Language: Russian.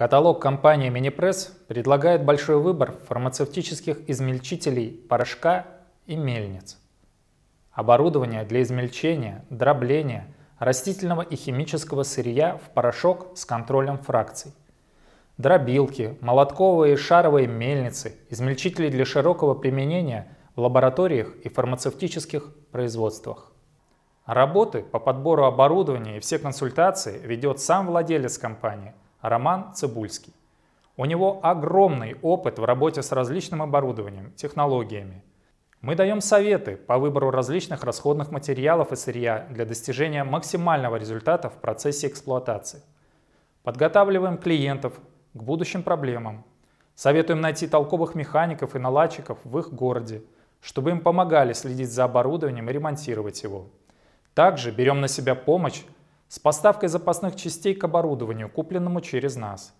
Каталог компании Минипресс предлагает большой выбор фармацевтических измельчителей порошка и мельниц. Оборудование для измельчения, дробления, растительного и химического сырья в порошок с контролем фракций. Дробилки, молотковые и шаровые мельницы, измельчители для широкого применения в лабораториях и фармацевтических производствах. Работы по подбору оборудования и все консультации ведет сам владелец компании, Роман Цибульский. У него огромный опыт в работе с различным оборудованием, технологиями. Мы даем советы по выбору различных расходных материалов и сырья для достижения максимального результата в процессе эксплуатации. Подготавливаем клиентов к будущим проблемам. Советуем найти толковых механиков и наладчиков в их городе, чтобы им помогали следить за оборудованием и ремонтировать его. Также берем на себя помощь с поставкой запасных частей к оборудованию, купленному через нас.